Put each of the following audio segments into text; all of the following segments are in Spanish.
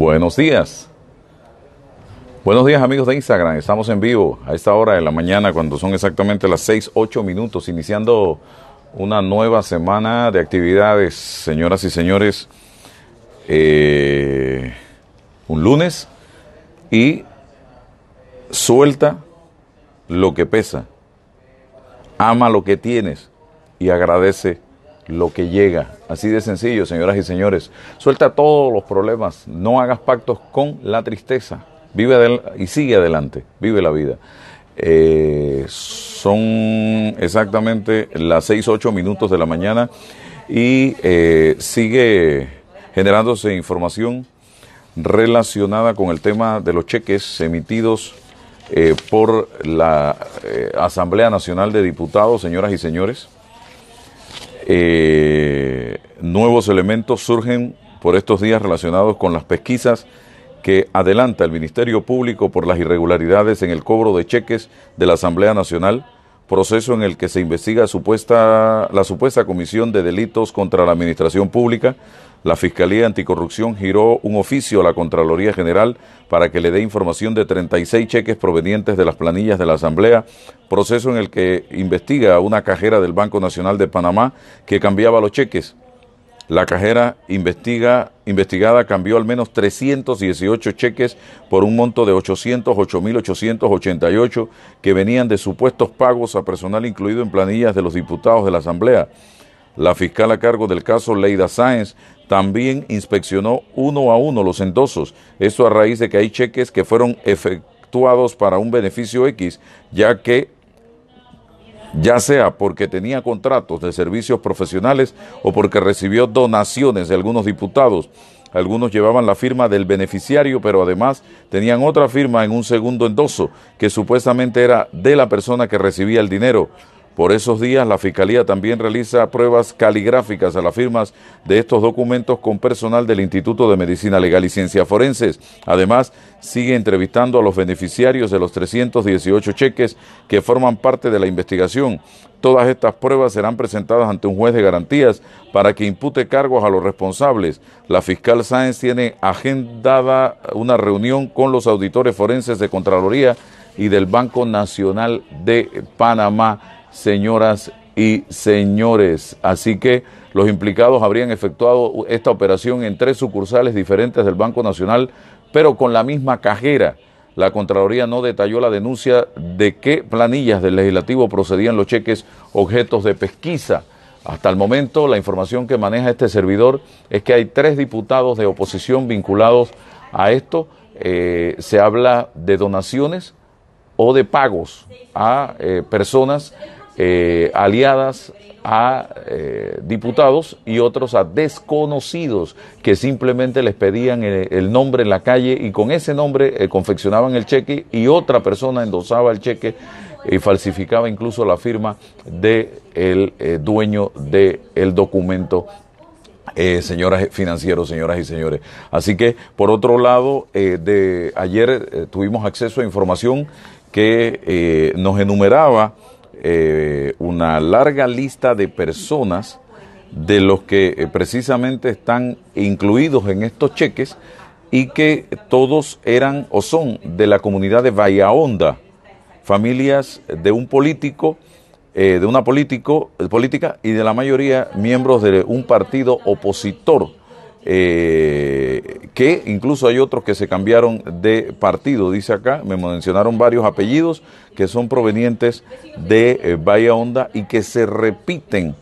Buenos días. Buenos días amigos de Instagram, estamos en vivo a esta hora de la mañana cuando son exactamente las 6, 8 minutos, iniciando una nueva semana de actividades, señoras y señores, eh, un lunes y suelta lo que pesa, ama lo que tienes y agradece lo que llega. Así de sencillo, señoras y señores. Suelta todos los problemas, no hagas pactos con la tristeza. Vive y sigue adelante, vive la vida. Eh, son exactamente las 6, 8 minutos de la mañana y eh, sigue generándose información relacionada con el tema de los cheques emitidos eh, por la Asamblea Nacional de Diputados, señoras y señores. Eh, nuevos elementos surgen por estos días relacionados con las pesquisas que adelanta el Ministerio Público por las irregularidades en el cobro de cheques de la Asamblea Nacional proceso en el que se investiga supuesta, la supuesta comisión de delitos contra la administración pública, la Fiscalía Anticorrupción giró un oficio a la Contraloría General para que le dé información de 36 cheques provenientes de las planillas de la Asamblea, proceso en el que investiga una cajera del Banco Nacional de Panamá que cambiaba los cheques. La cajera investigada cambió al menos 318 cheques por un monto de 808.888 que venían de supuestos pagos a personal incluido en planillas de los diputados de la Asamblea. La fiscal a cargo del caso Leida Sáenz también inspeccionó uno a uno los endosos, esto a raíz de que hay cheques que fueron efectuados para un beneficio X, ya que ya sea porque tenía contratos de servicios profesionales o porque recibió donaciones de algunos diputados. Algunos llevaban la firma del beneficiario, pero además tenían otra firma en un segundo endoso, que supuestamente era de la persona que recibía el dinero. Por esos días, la Fiscalía también realiza pruebas caligráficas a las firmas de estos documentos con personal del Instituto de Medicina Legal y Ciencia Forenses. Además, sigue entrevistando a los beneficiarios de los 318 cheques que forman parte de la investigación. Todas estas pruebas serán presentadas ante un juez de garantías para que impute cargos a los responsables. La fiscal Sáenz tiene agendada una reunión con los auditores forenses de Contraloría y del Banco Nacional de Panamá señoras y señores. Así que los implicados habrían efectuado esta operación en tres sucursales diferentes del Banco Nacional, pero con la misma cajera. La Contraloría no detalló la denuncia de qué planillas del legislativo procedían los cheques objetos de pesquisa. Hasta el momento, la información que maneja este servidor es que hay tres diputados de oposición vinculados a esto. Eh, se habla de donaciones o de pagos a eh, personas eh, aliadas a eh, diputados y otros a desconocidos que simplemente les pedían el, nombre en la calle y con ese nombre eh, confeccionaban el cheque y otra persona endosaba el cheque y falsificaba incluso la firma del de el dueño del el documento señoras financieros, señoras y señores. Así que, por otro lado, de ayer tuvimos acceso a información que nos enumeraba eh, una larga lista de personas de los que eh, precisamente están incluidos en estos cheques y que todos eran o son de la comunidad de Bahía familias de un político, eh, de una político, política y de la mayoría miembros de un partido opositor que incluso hay otros que se cambiaron de partido, dice acá, me mencionaron varios apellidos que son provenientes de eh, Bahía Honda y que se repiten.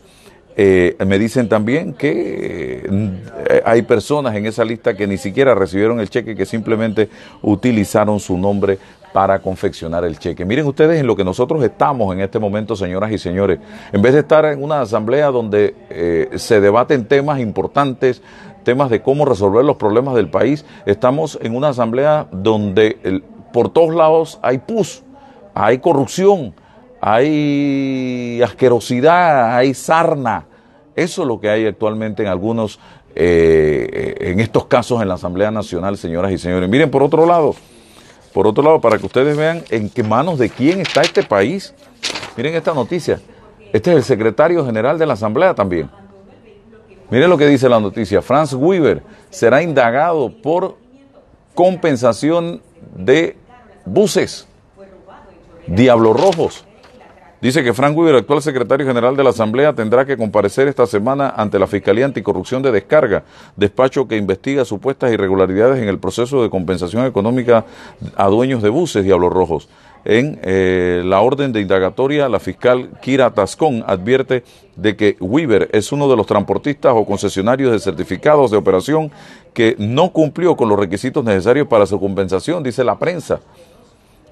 Eh, me dicen también que eh, hay personas en esa lista que ni siquiera recibieron el cheque, que simplemente utilizaron su nombre para confeccionar el cheque. Miren ustedes en lo que nosotros estamos en este momento, señoras y señores. En vez de estar en una asamblea donde se debaten temas importantes, temas de cómo resolver los problemas del país. Estamos en una asamblea donde por todos lados hay pus, hay corrupción, hay asquerosidad, hay sarna. Eso es lo que hay actualmente en algunos, eh, en estos casos en la Asamblea Nacional, señoras y señores. Miren, por otro lado, por otro lado, para que ustedes vean en qué manos de quién está este país. Miren esta noticia. Este es el secretario general de la Asamblea también. Miren lo que dice la noticia. Franz Weber será indagado por compensación de buses, diablos rojos. Dice que Franz Weber, actual secretario general de la Asamblea, tendrá que comparecer esta semana ante la Fiscalía Anticorrupción de Descarga, despacho que investiga supuestas irregularidades en el proceso de compensación económica a dueños de buses Diablos Rojos. En eh, la orden de indagatoria, la fiscal Kira Tascón advierte de que Weaver es uno de los transportistas o concesionarios de certificados de operación que no cumplió con los requisitos necesarios para su compensación, dice la prensa.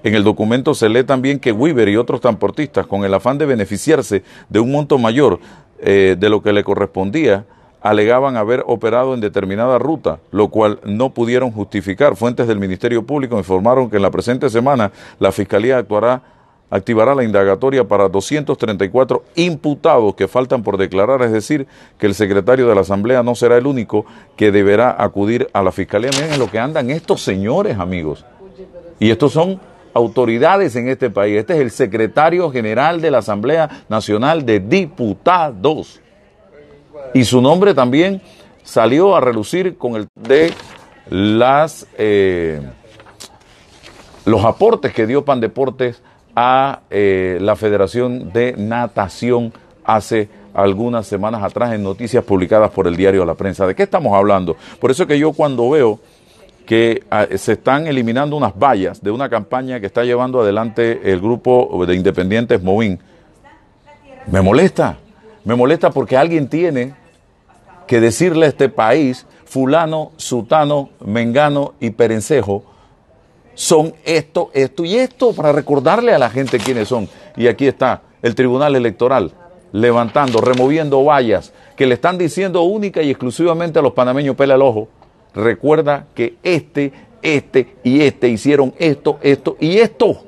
En el documento se lee también que Weaver y otros transportistas, con el afán de beneficiarse de un monto mayor eh, de lo que le correspondía, alegaban haber operado en determinada ruta, lo cual no pudieron justificar. Fuentes del Ministerio Público informaron que en la presente semana la Fiscalía actuará activará la indagatoria para 234 imputados que faltan por declarar, es decir, que el secretario de la Asamblea no será el único que deberá acudir a la Fiscalía. Miren en lo que andan estos señores, amigos. Y estos son autoridades en este país. Este es el secretario general de la Asamblea Nacional de Diputados. Y su nombre también salió a relucir con el de las, eh, los aportes que dio Pan Deportes a eh, la Federación de Natación hace algunas semanas atrás en noticias publicadas por el diario La Prensa. ¿De qué estamos hablando? Por eso que yo cuando veo que ah, se están eliminando unas vallas de una campaña que está llevando adelante el grupo de independientes Movin. Me molesta, me molesta porque alguien tiene que decirle a este país, fulano, sutano, mengano y perencejo, son esto, esto y esto, para recordarle a la gente quiénes son. Y aquí está el Tribunal Electoral levantando, removiendo vallas que le están diciendo única y exclusivamente a los panameños pela el ojo. Recuerda que este, este y este hicieron esto, esto y esto.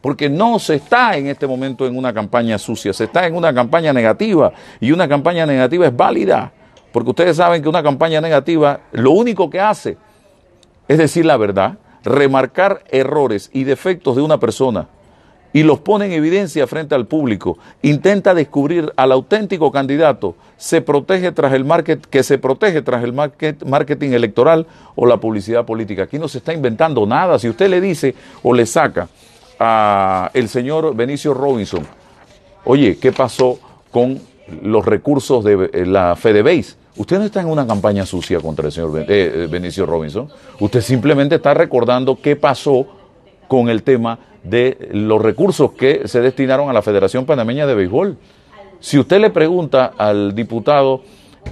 Porque no se está en este momento en una campaña sucia, se está en una campaña negativa y una campaña negativa es válida porque ustedes saben que una campaña negativa lo único que hace es decir la verdad, remarcar errores y defectos de una persona y los pone en evidencia frente al público, intenta descubrir al auténtico candidato, se protege tras el market, que se protege tras el marketing electoral o la publicidad política. Aquí no se está inventando nada. Si usted le dice o le saca al señor Benicio Robinson, oye, ¿qué pasó con los recursos de eh, la FedeBase? Usted no está en una campaña sucia contra el señor eh, eh, Benicio Robinson. Usted simplemente está recordando qué pasó con el tema de los recursos que se destinaron a la Federación Panameña de Béisbol. Si usted le pregunta al diputado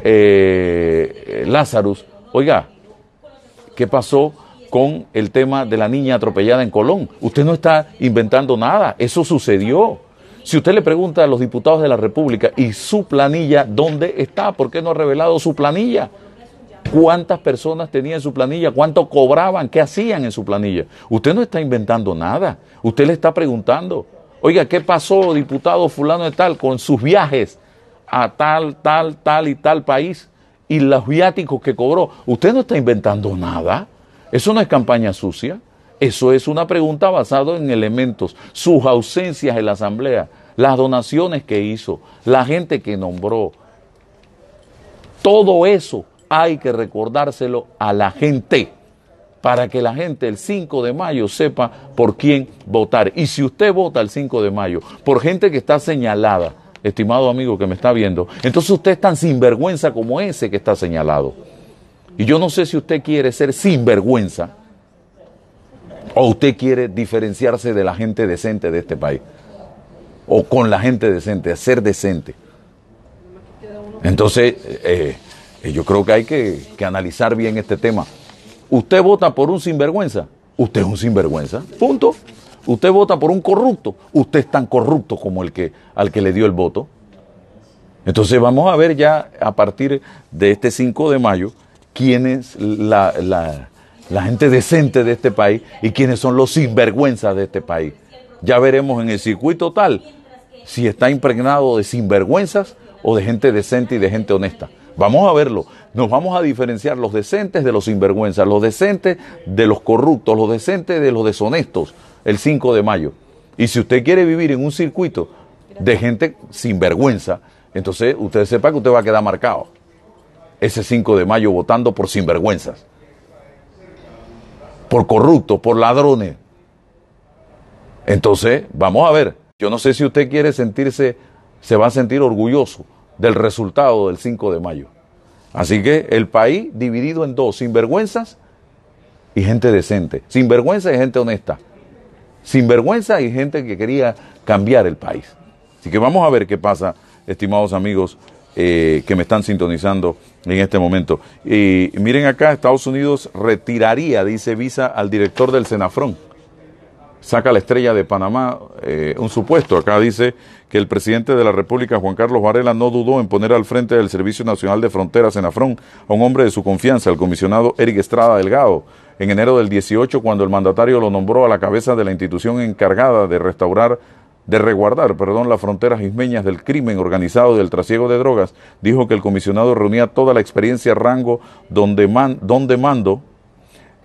eh, Lazarus, oiga, ¿qué pasó con el tema de la niña atropellada en Colón? Usted no está inventando nada, eso sucedió. Si usted le pregunta a los diputados de la República y su planilla, ¿dónde está? ¿Por qué no ha revelado su planilla? ¿Cuántas personas tenía en su planilla? ¿Cuánto cobraban? ¿Qué hacían en su planilla? Usted no está inventando nada. Usted le está preguntando, oiga, ¿qué pasó, diputado fulano de tal, con sus viajes a tal, tal, tal y tal país y los viáticos que cobró? Usted no está inventando nada. Eso no es campaña sucia. Eso es una pregunta basada en elementos, sus ausencias en la Asamblea, las donaciones que hizo, la gente que nombró. Todo eso hay que recordárselo a la gente para que la gente el 5 de mayo sepa por quién votar. Y si usted vota el 5 de mayo por gente que está señalada, estimado amigo que me está viendo, entonces usted es tan sinvergüenza como ese que está señalado. Y yo no sé si usted quiere ser sinvergüenza o usted quiere diferenciarse de la gente decente de este país o con la gente decente, a ser decente. Entonces, eh, eh, yo creo que hay que, analizar bien este tema. Usted vota por un sinvergüenza, usted es un sinvergüenza, punto. Usted vota por un corrupto, usted es tan corrupto como el que al que le dio el voto. Entonces vamos a ver ya a partir de este 5 de mayo quién es la, la, gente decente de este país y quiénes son los sinvergüenzas de este país. Ya veremos en el circuito tal si está impregnado de sinvergüenzas o de gente decente y de gente honesta. Vamos a verlo. Nos vamos a diferenciar los decentes de los sinvergüenzas, los decentes de los corruptos, los decentes de los deshonestos el 5 de mayo. Y si usted quiere vivir en un circuito de gente sinvergüenza, entonces usted sepa que usted va a quedar marcado ese 5 de mayo votando por sinvergüenzas, por corruptos, por ladrones. Entonces, vamos a ver, yo no sé si usted quiere sentirse, se va a sentir orgulloso del resultado del 5 de mayo. Así que el país dividido en dos, sinvergüenzas y gente decente, sinvergüenza y gente honesta, sinvergüenza y gente que quería cambiar el país. Así que vamos a ver qué pasa, estimados amigos eh, que me están sintonizando en este momento. Y miren acá, Estados Unidos retiraría, dice Visa, al director del Senafrón saca la estrella de Panamá eh, un supuesto. Acá dice que el presidente de la República, Juan Carlos Varela, no dudó en poner al frente del Servicio Nacional de Fronteras en Afrón a un hombre de su confianza, el comisionado Eric Estrada Delgado, en enero del 18, cuando el mandatario lo nombró a la cabeza de la institución encargada de restaurar de reguardar, perdón, las fronteras ismeñas del crimen organizado y del trasiego de drogas, dijo que el comisionado reunía toda la experiencia rango donde, donde mando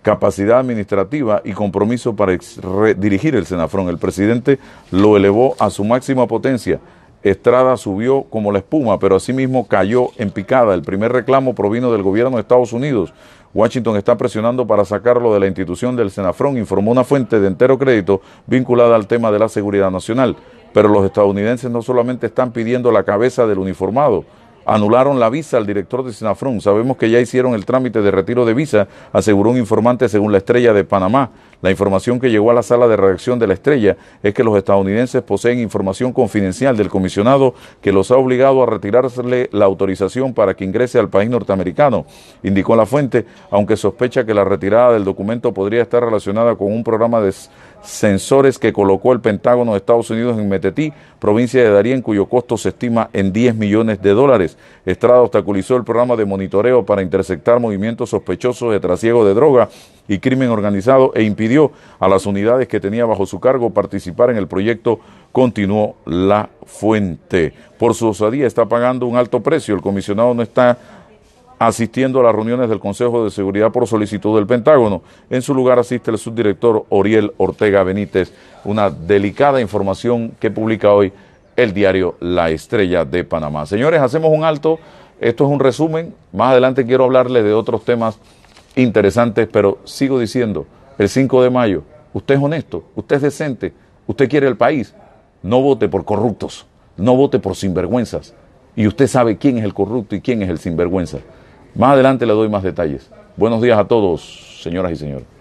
capacidad administrativa y compromiso para dirigir el Senafrón. El presidente lo elevó a su máxima potencia. Estrada subió como la espuma, pero asimismo cayó en picada. El primer reclamo provino del gobierno de Estados Unidos. Washington está presionando para sacarlo de la institución del Senafrón, informó una fuente de entero crédito vinculada al tema de la seguridad nacional. Pero los estadounidenses no solamente están pidiendo la cabeza del uniformado, anularon la visa al director de Sinafrón. Sabemos que ya hicieron el trámite de retiro de visa, aseguró un informante según la estrella de Panamá. La información que llegó a la sala de redacción de La Estrella es que los estadounidenses poseen información confidencial del comisionado que los ha obligado a retirarle la autorización para que ingrese al país norteamericano, indicó la fuente, aunque sospecha que la retirada del documento podría estar relacionada con un programa de sensores que colocó el Pentágono de Estados Unidos en Metetí, provincia de Darien, cuyo costo se estima en 10 millones de dólares. Estrada obstaculizó el programa de monitoreo para interceptar movimientos sospechosos de trasiego de droga y crimen organizado e impidió a las unidades que tenía bajo su cargo participar en el proyecto, continuó la fuente. Por su osadía está pagando un alto precio. El comisionado no está asistiendo a las reuniones del Consejo de Seguridad por solicitud del Pentágono. En su lugar asiste el subdirector Oriel Ortega Benítez. Una delicada información que publica hoy el diario La Estrella de Panamá. Señores, hacemos un alto. Esto es un resumen. Más adelante quiero hablarles de otros temas interesantes, pero sigo diciendo, el 5 de mayo, usted es honesto, usted es decente, usted quiere el país, no vote por corruptos, no vote por sinvergüenzas. Y usted sabe quién es el corrupto y quién es el sinvergüenza. Más adelante le doy más detalles. Buenos días a todos, señoras y señores.